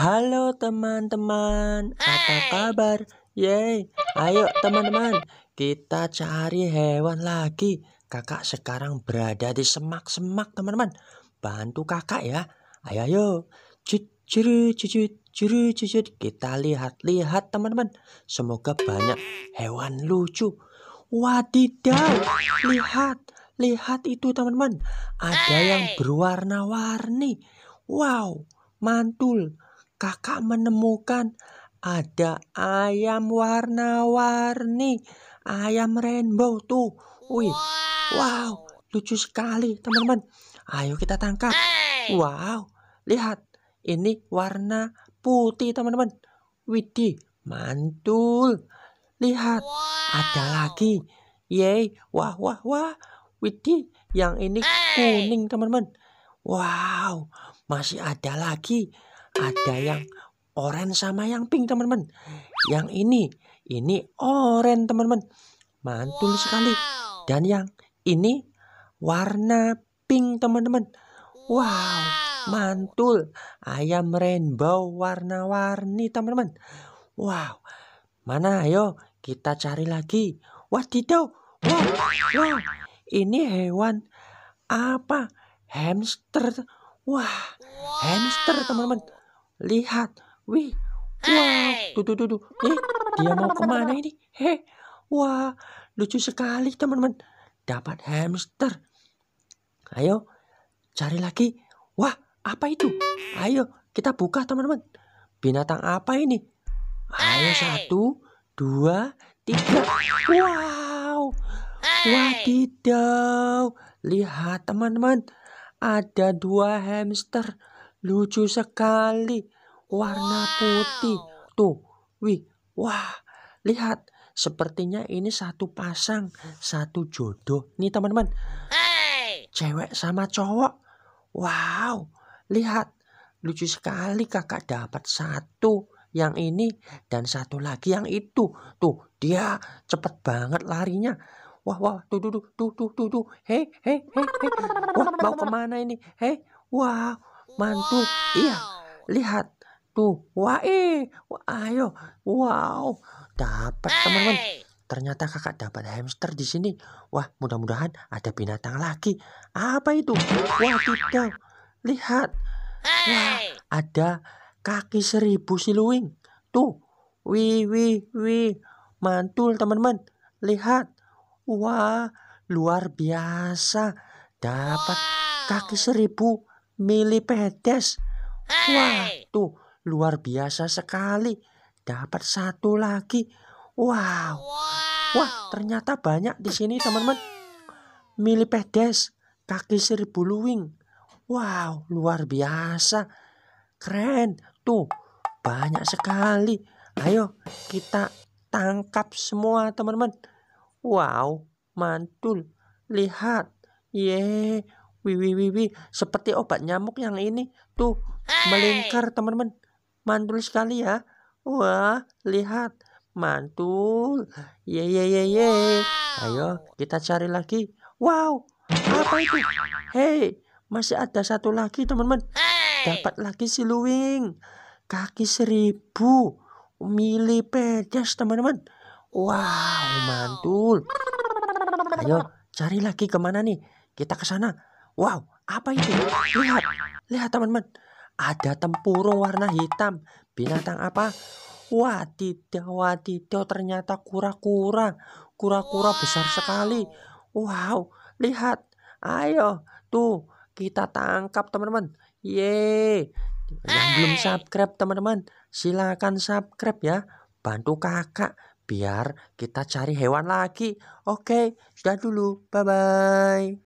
Halo teman-teman, apa kabar? Yeay, ayo teman-teman, kita cari hewan lagi. Kakak sekarang berada di semak-semak teman-teman. Bantu kakak ya. Ayo ayo. Cut curu ciri, curu ciri. Kita lihat-lihat teman-teman. Semoga banyak hewan lucu. Wadidaw, lihat. Lihat itu teman-teman. Ada yang berwarna-warni. Wow, mantul kakak menemukan ada ayam warna-warni, ayam rainbow tuh. Wih, wow, lucu sekali teman-teman. Ayo kita tangkap. Wow, lihat ini warna putih teman-teman. Widih, mantul. Lihat, wow. ada lagi. Yeay, wah wah wah. Widih, yang ini kuning teman-teman. Wow, masih ada lagi ada yang oranye sama yang pink teman-teman. Yang ini, ini oranye teman-teman. Mantul wow. sekali. Dan yang ini warna pink teman-teman. Wow, mantul. Ayam rainbow warna-warni teman-teman. Wow, mana ayo kita cari lagi. Wadidaw, wow, wow. Ini hewan apa? Hamster. Wah, wow. hamster teman-teman. Lihat. Wih. Wah. Tuh, tuh, tuh, tuh. Eh, dia mau kemana ini? Hei, Wah, lucu sekali teman-teman. Dapat hamster. Ayo, cari lagi. Wah, apa itu? Ayo, kita buka teman-teman. Binatang apa ini? Ayo, satu, dua, tiga. Wow. Wadidaw. Lihat teman-teman. Ada dua hamster. Lucu sekali. Warna wow. putih. Tuh, wih, wah, lihat. Sepertinya ini satu pasang, satu jodoh. Nih teman-teman. Hey. Cewek sama cowok. Wow, lihat. Lucu sekali kakak dapat satu yang ini dan satu lagi yang itu. Tuh, dia cepet banget larinya. Wah, wah, tuh, tuh, tuh, tuh, tuh, tuh, Hei, hei, hei, mau kemana ini? Hei, wow mantu iya lihat tuh wah eh ayo wow dapat teman-teman ternyata kakak dapat hamster di sini wah mudah-mudahan ada binatang lagi apa itu wah tidak lihat wah ada kaki seribu siluing tuh wi wi wi mantul teman-teman lihat wah luar biasa dapat wow. kaki seribu milipedes. Wah, Waduh, luar biasa sekali. Dapat satu lagi. Wow. wow. Wah, ternyata banyak di sini teman-teman. Milipedes, kaki seribu luwing. Wow, luar biasa. Keren. Tuh, banyak sekali. Ayo kita tangkap semua teman-teman. Wow, mantul. Lihat. Yeay wiwi wiwi seperti obat nyamuk yang ini tuh melingkar teman-teman mantul sekali ya wah lihat mantul ye ye ye ye ayo kita cari lagi wow apa itu hei masih ada satu lagi teman-teman dapat lagi si luwing kaki seribu milipedes teman-teman wow mantul ayo cari lagi kemana nih kita ke sana Wow, apa itu? Lihat, lihat teman-teman. Ada tempurung warna hitam. Binatang apa? Wadidaw, wadidaw, ternyata kura-kura. Kura-kura besar sekali. Wow, lihat. Ayo, tuh, kita tangkap teman-teman. Yeay. Yang belum subscribe teman-teman, silakan subscribe ya. Bantu kakak biar kita cari hewan lagi. Oke, sudah dulu. Bye-bye.